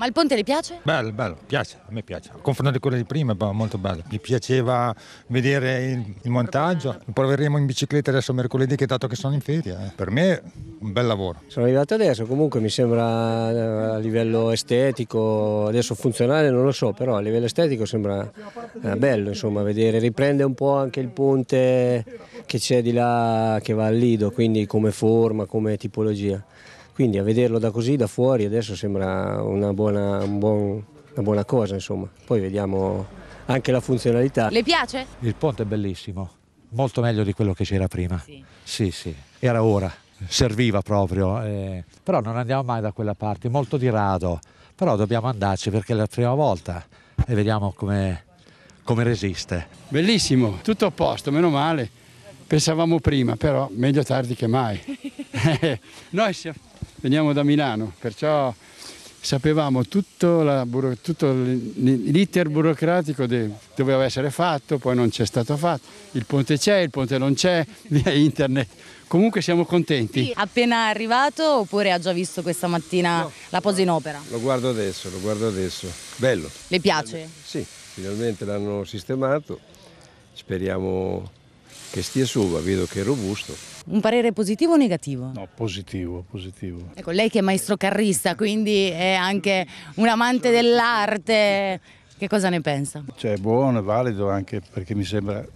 Ma il ponte le piace? Bello, bello, piace, a me piace. Confrontato con quello di prima, è molto bello. Mi piaceva vedere il, il montaggio. Lo proveremo in bicicletta adesso mercoledì, che dato che sono in feria. Eh. Per me un bel lavoro. Sono arrivato adesso, comunque mi sembra eh, a livello estetico, adesso funzionale non lo so, però a livello estetico sembra eh, bello, insomma, vedere. Riprende un po' anche il ponte che c'è di là, che va al Lido, quindi come forma, come tipologia. Quindi a vederlo da così, da fuori, adesso sembra una buona, un buon, una buona cosa, insomma. Poi vediamo anche la funzionalità. Le piace? Il ponte è bellissimo, molto meglio di quello che c'era prima. Sì. sì, sì, era ora, serviva proprio. Eh. Però non andiamo mai da quella parte, molto di rado. Però dobbiamo andarci perché è la prima volta e vediamo come, come resiste. Bellissimo, tutto a posto, meno male. Pensavamo prima, però meglio tardi che mai. Noi siamo veniamo da Milano, perciò sapevamo tutto, la, tutto l'iter burocratico che doveva essere fatto, poi non c'è stato fatto, il ponte c'è, il ponte non c'è, via internet. Comunque siamo contenti. Sì, appena arrivato oppure ha già visto questa mattina no, la posa in opera? Lo guardo adesso, lo guardo adesso. Bello. Le piace? Sì, finalmente l'hanno sistemato. Speriamo che stia su, vedo che è robusto. Un parere positivo o negativo? No, positivo, positivo. Ecco, lei che è maestro carrista, quindi è anche un amante dell'arte, che cosa ne pensa? Cioè, buono, è valido anche perché mi sembra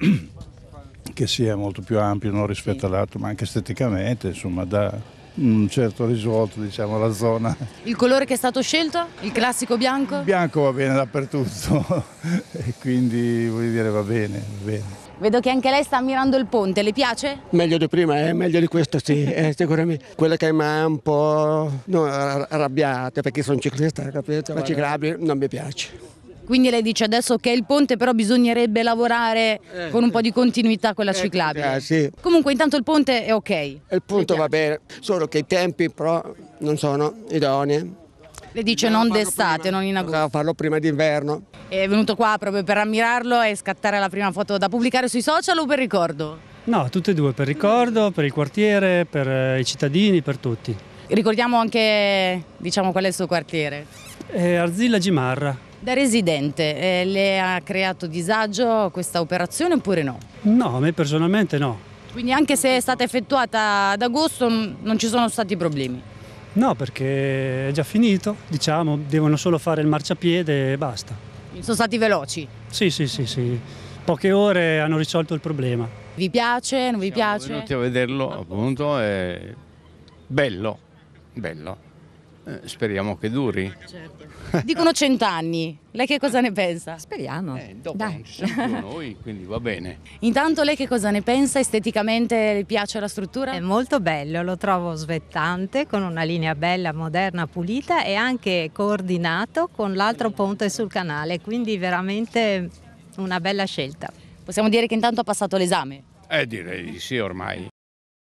che sia molto più ampio non rispetto sì. all'altro, ma anche esteticamente, insomma, dà un certo risvolto diciamo la zona. Il colore che è stato scelto? Il classico bianco? Il bianco va bene dappertutto e quindi vuol dire va bene, va bene. Vedo che anche lei sta ammirando il ponte, le piace? Meglio di prima, eh? meglio di questo sì, eh, sicuramente. Quella che mi ha un po' no, arrabbiata perché sono ciclista, capito? La ciclabile non mi piace. Quindi lei dice adesso che è il ponte, però bisognerebbe lavorare eh, con un po' di eh. continuità con la eh, ciclabile. Eh, sì. Comunque intanto il ponte è ok. Il ponte va bene, solo che i tempi però non sono idonei le dice non d'estate, non in agosto. Doveva farlo prima d'inverno. È venuto qua proprio per ammirarlo e scattare la prima foto da pubblicare sui social o per ricordo? No, tutte e due, per ricordo, per il quartiere, per eh, i cittadini, per tutti. Ricordiamo anche, diciamo, qual è il suo quartiere? Eh, Arzilla Gimarra. Da residente, eh, le ha creato disagio questa operazione oppure no? No, a me personalmente no. Quindi anche se è stata effettuata ad agosto non ci sono stati problemi? No, perché è già finito, diciamo, devono solo fare il marciapiede e basta. Sono stati veloci? Sì, sì, sì, sì. Poche ore hanno risolto il problema. Vi piace, non vi Siamo piace? Siamo venuti a vederlo, appunto, è bello, bello. Eh, speriamo che duri. Certo. Dicono cent'anni, lei che cosa ne pensa? Speriamo. Eh, dopo Dai. non ci siamo noi, quindi va bene. Intanto lei che cosa ne pensa? Esteticamente le piace la struttura? È molto bello, lo trovo svettante, con una linea bella, moderna, pulita e anche coordinato con l'altro ponte sul canale, quindi veramente una bella scelta. Possiamo dire che intanto ha passato l'esame? Eh direi di sì ormai.